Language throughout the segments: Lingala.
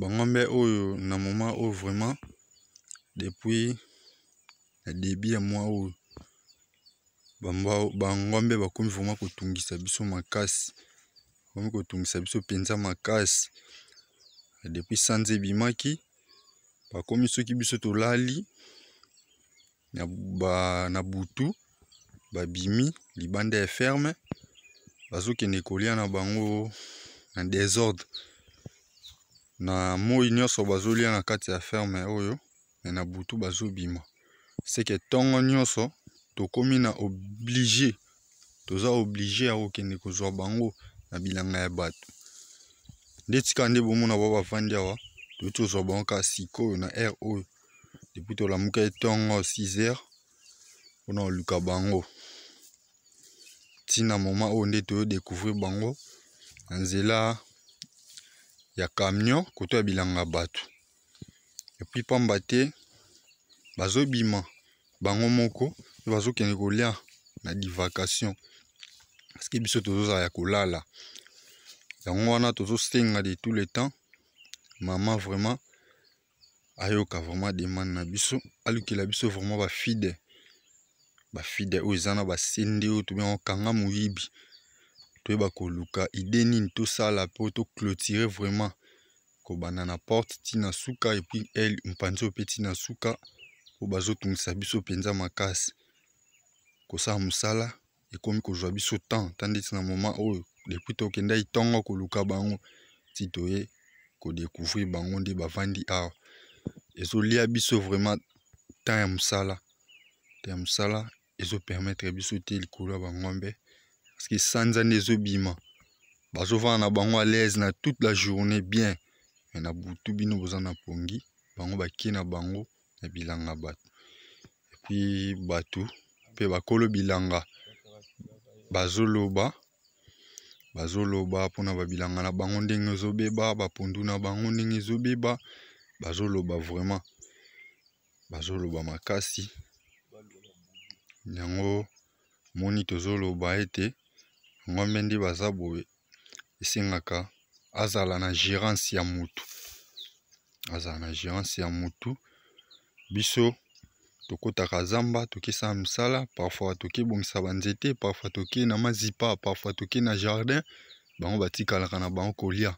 bangombe oyo na moma oyo vraiment depuis na debi ya mwa oyo bangombe bakomi vraimen kotungisa biso makasi bakomi kotungisa biso mpenza makasi depuis sanza ebimaki bakomi soki biso tolali na butu babimi libanda ya ferme bazokende kolia na bango na desordre na moi nyonso bazolia na kati ya ferme oyo me na butu bazobima seke ntongo nyonso tokómi na oblige toza oblige ya kokende kozwa bango na bilanga ya bato nde tika nde bomona bao bafandi awa toyei tozwa bango kaka sikoyo na aire oyo depui tolamuka ntongo 6 heures mpona koluka bango ntina moma oyo nde toyodécouvrir bango na nzela ya camion koto ya bilanga bato epuis pamba te bazobima bango moko mpe bazokende kolia na divakation parceke biso tozozala ya kolala yango wana tozosenga de tout le temps mama vraiment ayoka vraiment demande na biso alukela biso vraiment bafide bafide oyo eza na basende oyo tobengakanga moyibi toyeba koluka ide nini tosala mpo toclôture vraiment kobanda na porte ntina suka epuis aile mopanzi oyo mpe ntina suka mpo bazotungisa biso mpenza makasi kosala mosala ekomi kozwa biso temps ta ndeti na moma oyo depuis tokenda itongo koluka bango ti toye kodecouvrir bango nde bavandi awa ezolia biso vraiment temps ya mosala temps ya mosala ezopermettre biso te likolo ya bangombe parceke sanza nde ezobima bazovanda na bango à l'aise na toute la journée bien me na butu bino boza na pongi bango bakie na bango na bilanga bato epui bato mpe bakolo bilanga bazoloba bazoloba mpona babilanga na bango ndenge ezobeba bapundu na bango ndenge ezobeba bazoloba vraiment bazoloba makasi yango moni tozoloba ete ngombe nde baza boye esengaka azala na gérance ya motu azala na gérance ya motu biso tokotaka zamba tokesala mosala parfois tokebongisa banzete parfois tokee na mazipa parfois tokee na jardin bango batikalaka na bango kolia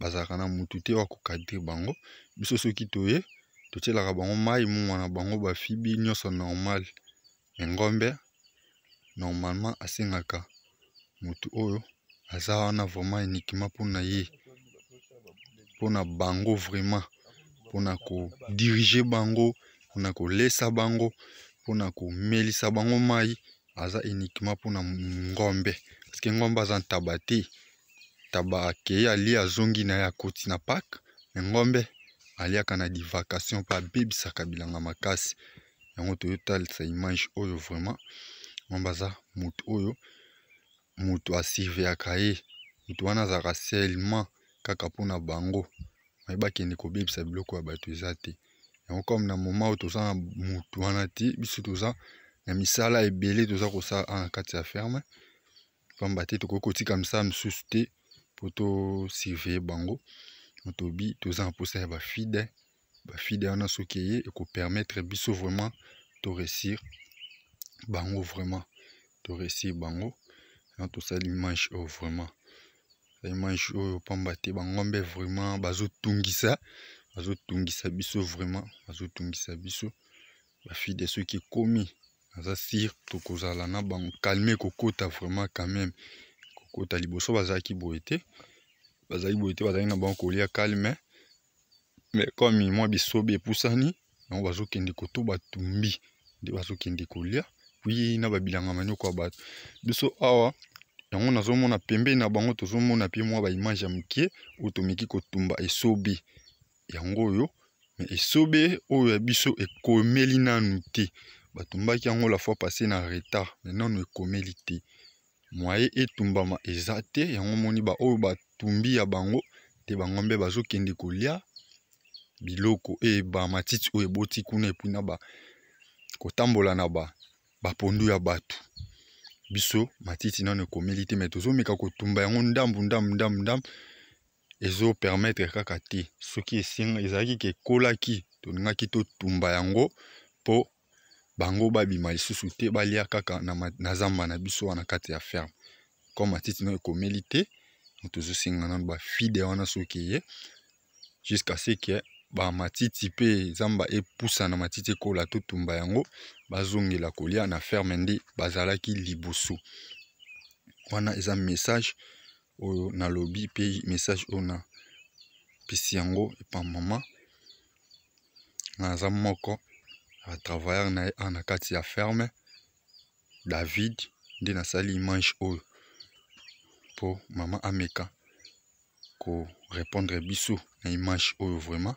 bazalaka na motu te wa kokadre bango biso soki toye totielaka bango mai mungwa na bango bafibi nyonso normal me ngombe normalement asengaka motu oyo aza wana vrema unikima mpona ye mpona bango vrema mpona kodirige bango mpona kolesa bango mpona komelisa bango mai aza unikima mpona ngombe parceke ngombe aza ntaba te ntaba akei alie azongi na ye akoti na pake me ngombe aliaka na divakation mpe abebisaka bilanga makasi yango toyotalisa image oyo vraimen ngombe aza motu oyo moto asirveillaka ye moto wana azalaka seulement kaka mpona bango me bakende kobebisa biloko ya bato eza te yango comme na moma oyo toza na motu wana te biso toza na misala ebele toza kosala a na kati ya ferme pamba te tokoki kotika misala mosusu te mpo tosurveille bango tobi toza na mposa ya bafide bafide wana soki eye ekopermettre biso vraiment toresir bango vraiment toresir bango na tosali image oyo oh, vraiment image oyo oh, pamba te bangombe vraiment bazotungisa bazotungisa biso vraiment bazotungisa biso bafide soki ekomi naza sire tokozala na bango calme kokota vraiment quand même kokota liboso bazalaki boye te bazalaki boye te bazalaki na bango kolia calme me comme mwa bisobe epusani yango bazokende koto batumbi nde bazokende kolia wi na babilanga manioko ya bato biso awa yango nazomona pembeni na bango tozomona pe mwa baimage ya moke oyo tomeki kotumba esobe yango oyo me esobe oyo ya biso ekomeli nanu te batumbaki yango la fois passe na retard me nanu ekomeli te mwaye etumbama eza te yango moni baoyo batumbi ya bango te bango mbe bazokende kolia biloko e bamatiti oyo eboti kuna epui na ba kotambola na bapondu ba ya bato biso matiti nano ekomeli te me tozomeka kotumba yango ndambu ndambu ndambu ndambu ezopermetre kaka te soki ezalaki ke ekolaki tolingaki totumba yango mpo bango babima lisusu te balia kaka na, na zamba na biso wana kati ya ferme comme matiti nano ekomeli te tozosenga nano bafide wana soki eye jusqu'à ce que bamatiti pe zamba epusa na matiti ekola to tumba yango bazongela kolia na ferme nde bazalaki liboso wana eza message oyo nalobi pe message oyo napesi yango epa mama naza moko atravailleur na ye awa na kati ya ferme david nde nasali image oyo mpo mama ameka korépondre biso na image oyo vraiment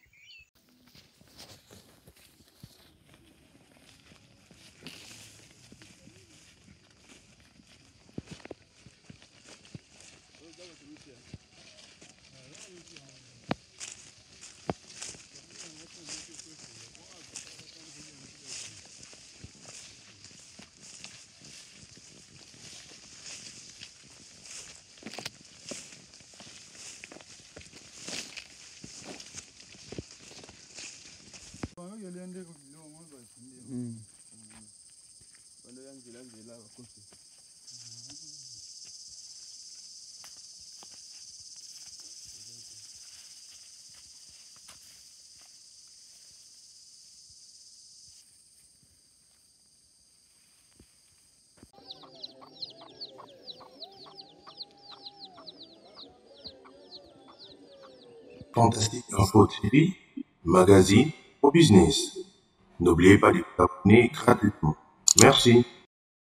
Fantastique Info TV, magazine au business. N'oubliez pas de vous abonner gratuitement. Merci.